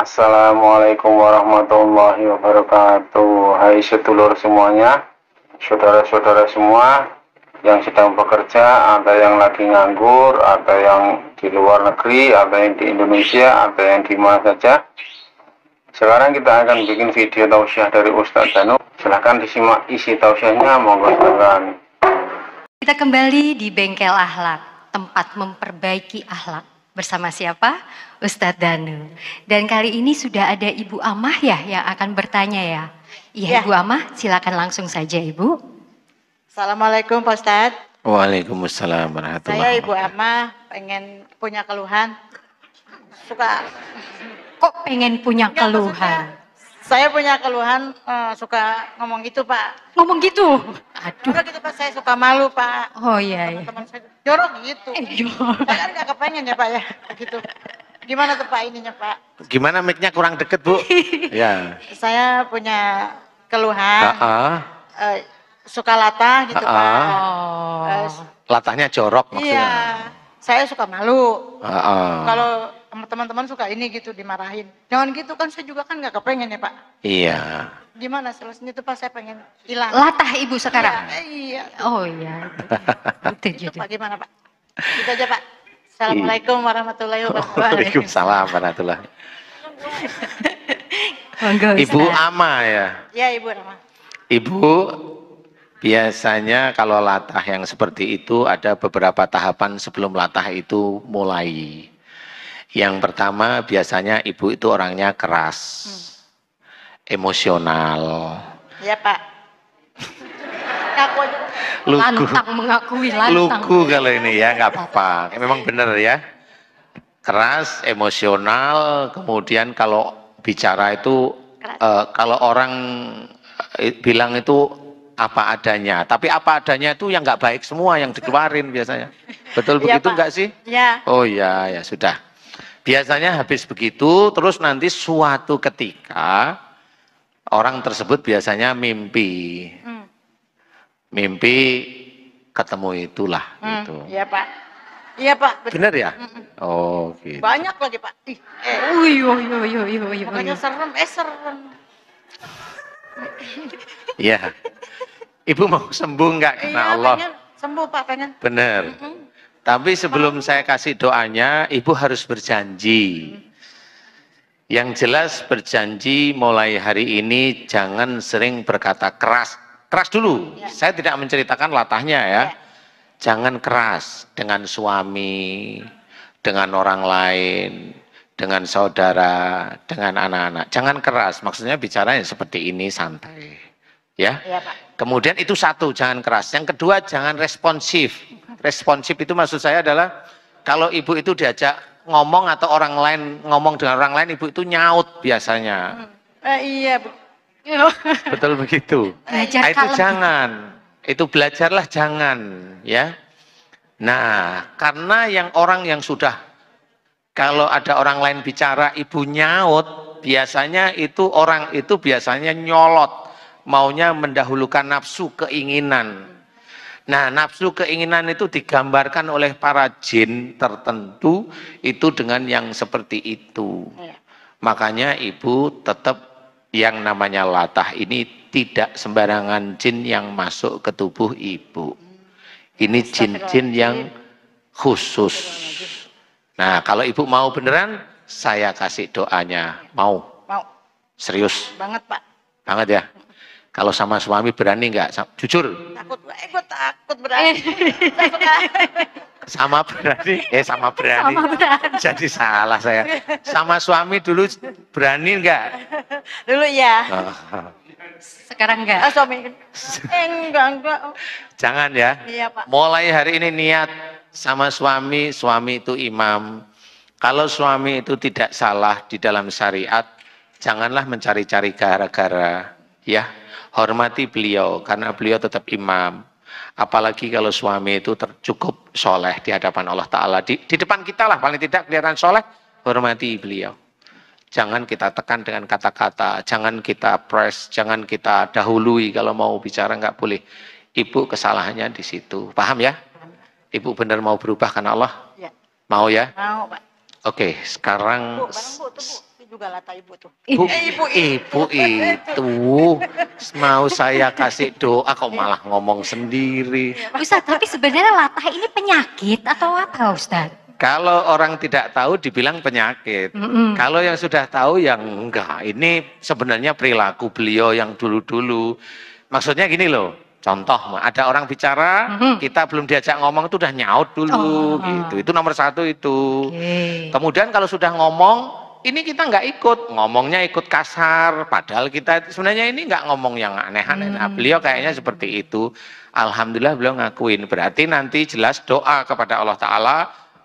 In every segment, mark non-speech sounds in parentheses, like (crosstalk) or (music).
Assalamualaikum warahmatullahi wabarakatuh Hai sedulur semuanya Saudara-saudara semua Yang sedang bekerja Ada yang lagi nganggur Ada yang di luar negeri Ada yang di Indonesia Ada yang di mana saja Sekarang kita akan bikin video tausiah dari Ustaz Danu Silahkan disimak isi tausiahnya Monggo silakan Kita kembali di bengkel ahlak Tempat memperbaiki ahlak Bersama siapa? Ustadz Danu. Dan kali ini sudah ada Ibu Amah ya yang akan bertanya ya. Iya ya. Ibu Amah silakan langsung saja Ibu. Assalamualaikum Pak Ustadz. Waalaikumsalam warahmatullahi Saya Ibu Amah pengen punya keluhan. Suka. Kok pengen punya Enggak, keluhan? Saya punya keluhan uh, suka ngomong gitu Pak. Ngomong gitu? Aduh. Udah gitu Pak, saya suka malu Pak. Oh iya iya. Teman saya jorok gitu. Eh, jorok. Saya kan gak kepengen ya Pak ya. Gitu. Gimana tuh Pak ininya Pak? Gimana mic kurang deket Bu? (laughs) ya. Saya punya keluhan. Uh -uh. Uh, suka latah gitu uh -uh. Pak. Oh. Uh, Latahnya jorok maksudnya. Iya. Saya suka malu. Uh -uh. Kalau teman-teman suka ini gitu dimarahin. Jangan gitu kan saya juga kan nggak kepengen ya Pak. Iya. Gimana solusinya itu Pak saya pengen hilang. Latah ibu sekarang. Ya, iya. Oh iya. itu, itu gitu. Pak gimana Pak? Itu aja Pak. Assalamualaikum iya. warahmatullahi oh, wabarakatuh. Waalaikumsalam warahmatullahi Ibu Ama ya? Iya Ibu Ama. Ibu biasanya kalau latah yang seperti itu ada beberapa tahapan sebelum latah itu mulai. Yang pertama biasanya ibu itu orangnya keras, hmm. emosional. Iya Pak. lugu. Lantang mengakui lantang. Lugu kalau ini ya nggak apa-apa. Memang benar ya. Keras, emosional. Kemudian kalau bicara itu uh, kalau orang eh, bilang itu apa adanya. Tapi apa adanya itu yang nggak baik semua yang dikeluarin biasanya. Betul iya, begitu nggak sih? Ya. Oh iya ya sudah. Biasanya habis begitu terus nanti suatu ketika orang tersebut biasanya mimpi. Hmm. Mimpi ketemu itulah hmm, gitu. Iya, Pak. Iya, Pak. Benar ya? Hmm, hmm. Oh, gitu. Banyak lagi, Pak. Ih. Eh. Uy, uy, uy, uy, uy, Makanya serem, eh serem. Iya. Ibu mau sembuh nggak karena iya, Allah? Pengen sembuh Pak pengen. Bener. Hmm. Tapi sebelum saya kasih doanya, ibu harus berjanji. Yang jelas berjanji mulai hari ini jangan sering berkata keras. Keras dulu. Ya. Saya tidak menceritakan latahnya ya. ya. Jangan keras dengan suami, dengan orang lain, dengan saudara, dengan anak-anak. Jangan keras. Maksudnya bicaranya seperti ini santai ya. ya Pak. Kemudian itu satu, jangan keras. Yang kedua, jangan responsif. Responsif itu maksud saya adalah kalau ibu itu diajak ngomong atau orang lain ngomong dengan orang lain, ibu itu nyaut biasanya. Uh, iya, Bu. Gitu. (laughs) Betul begitu. Belajar nah, itu kalem. jangan. Itu belajarlah jangan, ya. Nah, karena yang orang yang sudah kalau ada orang lain bicara ibu nyaut, biasanya itu orang itu biasanya nyolot maunya mendahulukan nafsu keinginan. Nah, nafsu keinginan itu digambarkan oleh para jin tertentu itu dengan yang seperti itu. Iya. Makanya ibu tetap yang namanya latah ini tidak sembarangan jin yang masuk ke tubuh ibu. Ini jin-jin yang khusus. Nah, kalau ibu mau beneran, saya kasih doanya. Mau? Mau. Serius? Banget, Pak. Banget ya? Kalau sama suami berani nggak? Jujur. Takut, eh, gue takut berani. sama berani, eh sama berani. Sama berani. Jadi salah saya. Sama suami dulu berani nggak? Dulu ya. Oh. Sekarang enggak. Oh, suami. Eh, enggak, enggak. Jangan ya. Iya, Pak. Mulai hari ini niat sama suami, suami itu imam. Kalau suami itu tidak salah di dalam syariat, janganlah mencari-cari gara-gara ya hormati beliau karena beliau tetap imam. Apalagi kalau suami itu tercukup soleh di hadapan Allah Ta'ala. Di, di depan kita lah paling tidak kelihatan soleh, hormati beliau. Jangan kita tekan dengan kata-kata, jangan kita press, jangan kita dahului kalau mau bicara nggak boleh. Ibu kesalahannya di situ, paham ya? Ibu benar mau berubah karena Allah? Ya. Mau ya? Mau Pak. Oke, sekarang... Bu, bu, juga lata ibu tuh. Bu, ibu, eh, ibu, ibu itu mau saya kasih doa kok malah ngomong sendiri. Ustaz, tapi sebenarnya lata ini penyakit atau apa Ustaz? Kalau orang tidak tahu dibilang penyakit. Mm -mm. Kalau yang sudah tahu yang enggak. Ini sebenarnya perilaku beliau yang dulu-dulu. Maksudnya gini loh. Contoh, ada orang bicara, mm -hmm. kita belum diajak ngomong itu udah nyaut dulu, oh. gitu. Itu nomor satu itu. Okay. Kemudian kalau sudah ngomong, ini kita nggak ikut ngomongnya ikut kasar padahal kita sebenarnya ini nggak ngomong yang aneh-aneh nah, hmm. nah, beliau kayaknya seperti itu alhamdulillah beliau ngakuin berarti nanti jelas doa kepada Allah Taala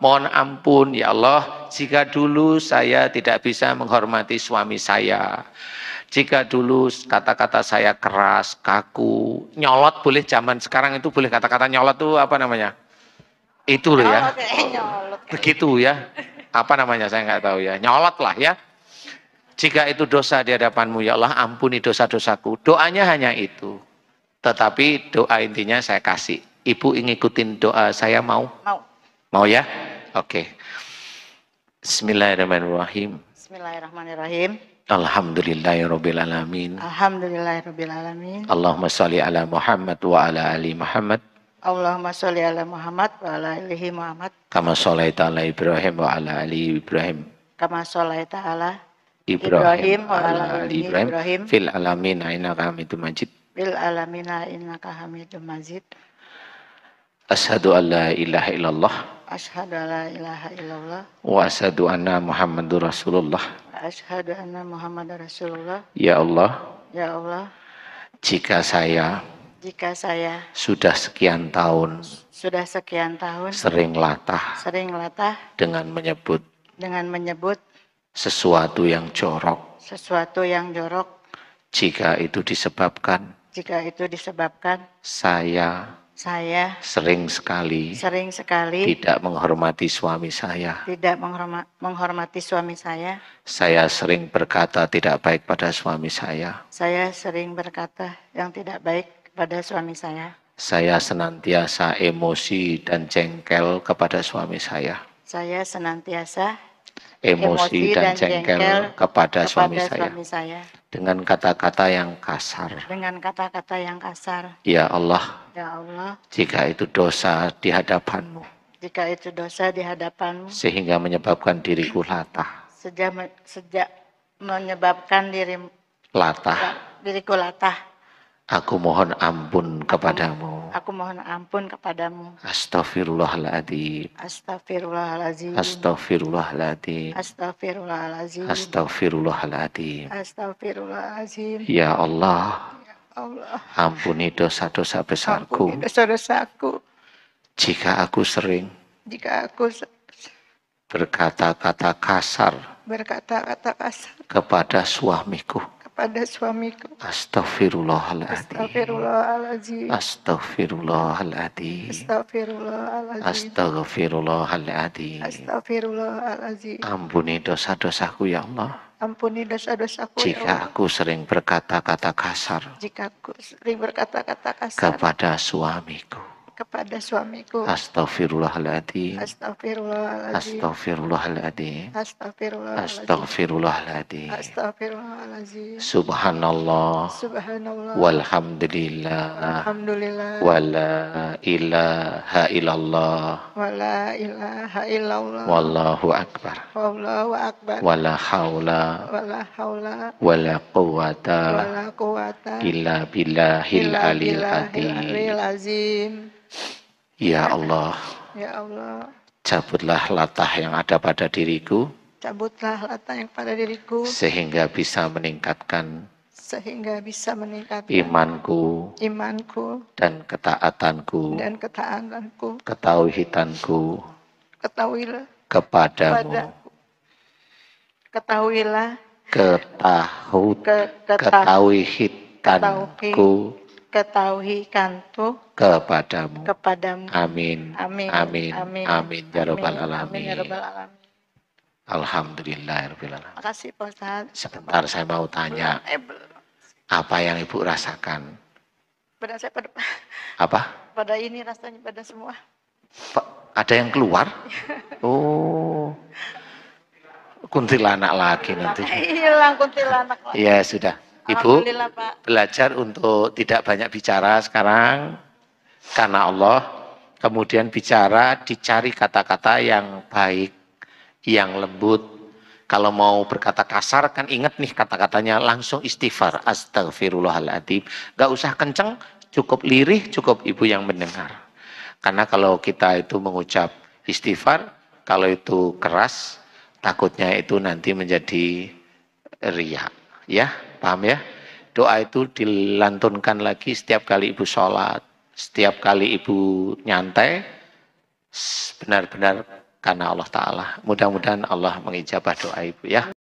mohon ampun ya Allah jika dulu saya tidak bisa menghormati suami saya jika dulu kata-kata saya keras kaku nyolot boleh zaman sekarang itu boleh kata-kata nyolot tuh apa namanya itu loh ya oh, begitu ya apa namanya saya nggak tahu ya, nyolot lah ya. Jika itu dosa di hadapanmu ya Allah ampuni dosa-dosaku. Doanya hanya itu. Tetapi doa intinya saya kasih. Ibu ingin ikutin doa saya mau? Mau. Mau ya? Oke. Okay. Bismillahirrahmanirrahim. Bismillahirrahmanirrahim. Alhamdulillahirrabbilalamin. Alhamdulillahirrabbilalamin. Allahumma salli ala Muhammad wa ala ali Muhammad. Allahumma sholli ala Muhammad wa ala alihi Muhammad. Kama sholaita ala Ibrahim wa ala ali Ibrahim. Kama sholaita ala Ibrahim, wa ala ali Ibrahim. Ibrahim. Fil alamin innaka Hamidum Majid. Fil alamin innaka Hamidum Majid. Ashadu an la ilaha illallah. Ashadu an la ilaha illallah. Wa ashadu anna Muhammadur Rasulullah. Ashadu anna Muhammadur Rasulullah. Ya Allah. Ya Allah. Jika saya jika saya sudah sekian tahun sudah sekian tahun sering latah sering latah dengan menyebut dengan menyebut sesuatu yang jorok sesuatu yang jorok jika itu disebabkan jika itu disebabkan saya saya sering sekali sering sekali tidak menghormati suami saya tidak menghorma, menghormati suami saya saya sering berkata tidak baik pada suami saya saya sering berkata yang tidak baik kepada suami saya. Saya senantiasa emosi dan jengkel kepada suami saya. Saya senantiasa emosi, dan, dan jengkel, jengkel kepada, kepada suami, suami saya. saya. Dengan kata-kata yang kasar. Dengan kata-kata yang kasar. Ya Allah. Ya Allah. Jika itu dosa di hadapanmu. Jika itu dosa di hadapanmu. Sehingga menyebabkan diriku latah. Sejak, sejak menyebabkan diri latah. Diriku latah Aku mohon ampun kepadamu. Aku mohon ampun kepadamu. Astaghfirullahaladzim. Astaghfirullahaladzim. Astaghfirullahaladzim. Astaghfirullahaladzim. Astaghfirullahaladzim. Astaghfirullahaladzim. Ya Allah. Ya Allah. Ampuni dosa-dosa besarku. Ampuni dosa-dosaku. Jika aku sering. Jika aku berkata-kata kasar. Berkata-kata kasar. Kepada suamiku kepada suamiku. Astaghfirullahaladzim. Astaghfirullahaladzim. Astaghfirullahaladzim. Astaghfirullahaladzim. Astaghfirullahaladzim. Astaghfirullahaladzim. Ampuni dosa-dosaku ya Allah. Ampuni dosa-dosaku. Ya Jika ya Allah. aku sering berkata-kata kasar. Jika aku sering berkata-kata kasar. Kepada suamiku kepada suamiku. Astaghfirullahaladzim. Astaghfirullahaladzim. Astaghfirullahaladzim. Astaghfirullahaladzim. Astaghfirullahaladzim. Astaghfirullahaladzim. Subhanallah. Subhanallah. Walhamdulillah. Alhamdulillah. Wala ilaha illallah. Wala ilaha illallah. Wallahu akbar. Wallahu akbar. Wala haula. Wala haula. Wala quwata. Wala quwata. Illa billahil alil azim. Ya Allah. Ya Allah. Cabutlah latah yang ada pada diriku. Cabutlah latah yang pada diriku. Sehingga bisa meningkatkan sehingga bisa meningkatkan imanku, imanku dan ketaatanku, dan ketaatanku, ketauhidanku, ketahuilah kepadamu, kepadaku. ketahuilah ketahut, ketauhidanku, ketahui kantu kepadamu kepadamu amin amin amin amin, amin. ya rabbal alamin ya alamin Alhamdulillah, Terima ya kasih Pak Ustaz. Sebentar saya mau tanya. Eh, apa yang Ibu rasakan? Pada saya pada (laughs) apa? Pada ini rasanya pada semua. Pa, ada yang keluar? (laughs) oh. Kuntilanak lagi nanti. Hilang kuntilanak. Iya, sudah. Ibu belajar untuk tidak banyak bicara sekarang karena Allah. Kemudian bicara dicari kata-kata yang baik, yang lembut. Kalau mau berkata kasar kan ingat nih kata-katanya langsung istighfar. Astagfirullahaladzim. Gak usah kenceng, cukup lirih, cukup ibu yang mendengar. Karena kalau kita itu mengucap istighfar, kalau itu keras, takutnya itu nanti menjadi riak. Ya. Paham ya? Doa itu dilantunkan lagi setiap kali ibu sholat. Setiap kali ibu nyantai, benar-benar karena Allah Ta'ala. Mudah-mudahan Allah mengijabah doa ibu ya.